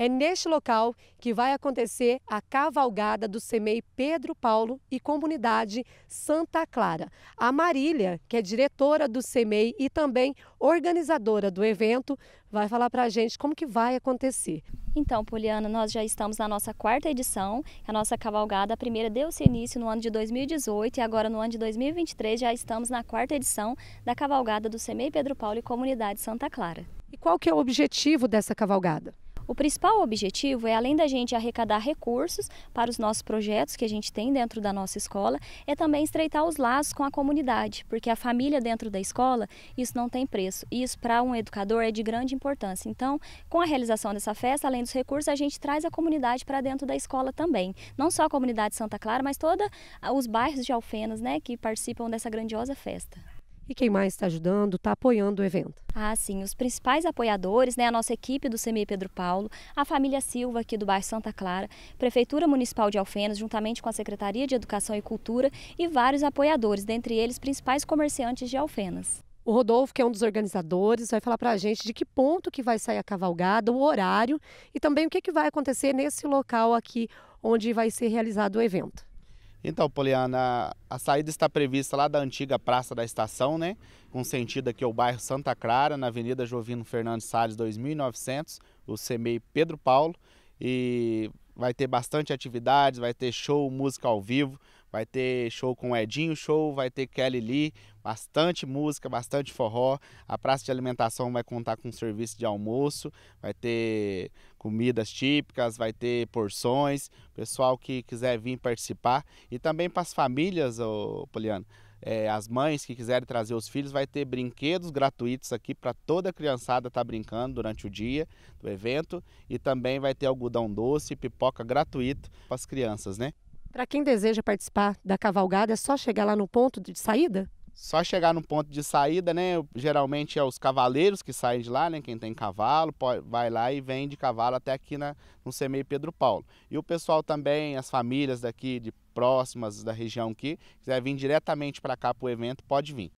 É neste local que vai acontecer a cavalgada do CEMEI Pedro Paulo e comunidade Santa Clara. A Marília, que é diretora do CEMEI e também organizadora do evento, vai falar para a gente como que vai acontecer. Então, Poliana, nós já estamos na nossa quarta edição. A nossa cavalgada, a primeira deu seu início no ano de 2018 e agora no ano de 2023 já estamos na quarta edição da cavalgada do CEMEI Pedro Paulo e comunidade Santa Clara. E qual que é o objetivo dessa cavalgada? O principal objetivo é, além da gente arrecadar recursos para os nossos projetos que a gente tem dentro da nossa escola, é também estreitar os laços com a comunidade, porque a família dentro da escola, isso não tem preço. E isso para um educador é de grande importância. Então, com a realização dessa festa, além dos recursos, a gente traz a comunidade para dentro da escola também. Não só a comunidade Santa Clara, mas todos ah, os bairros de Alfenas né, que participam dessa grandiosa festa e quem mais está ajudando, está apoiando o evento. Ah, sim, os principais apoiadores, né, a nossa equipe do CMI Pedro Paulo, a família Silva aqui do bairro Santa Clara, Prefeitura Municipal de Alfenas, juntamente com a Secretaria de Educação e Cultura e vários apoiadores, dentre eles principais comerciantes de Alfenas. O Rodolfo, que é um dos organizadores, vai falar para a gente de que ponto que vai sair a cavalgada, o horário e também o que, que vai acontecer nesse local aqui onde vai ser realizado o evento. Então, Poliana, a saída está prevista lá da antiga Praça da Estação, né? Com sentido aqui ao bairro Santa Clara, na Avenida Jovino Fernandes Salles, 2900, o CMEI Pedro Paulo. E vai ter bastante atividades, vai ter show, música ao vivo. Vai ter show com Edinho Show, vai ter Kelly Lee, bastante música, bastante forró. A praça de alimentação vai contar com serviço de almoço, vai ter comidas típicas, vai ter porções. Pessoal que quiser vir participar e também para as famílias, ô, Poliano. É, as mães que quiserem trazer os filhos, vai ter brinquedos gratuitos aqui para toda a criançada estar tá brincando durante o dia do evento. E também vai ter algodão doce, pipoca gratuito para as crianças, né? Para quem deseja participar da cavalgada, é só chegar lá no ponto de saída? Só chegar no ponto de saída, né? Geralmente é os cavaleiros que saem de lá, né? Quem tem cavalo, pode, vai lá e vem de cavalo até aqui na, no CMEI Pedro Paulo. E o pessoal também, as famílias daqui, de próximas da região aqui, quiser vir diretamente para cá para o evento, pode vir.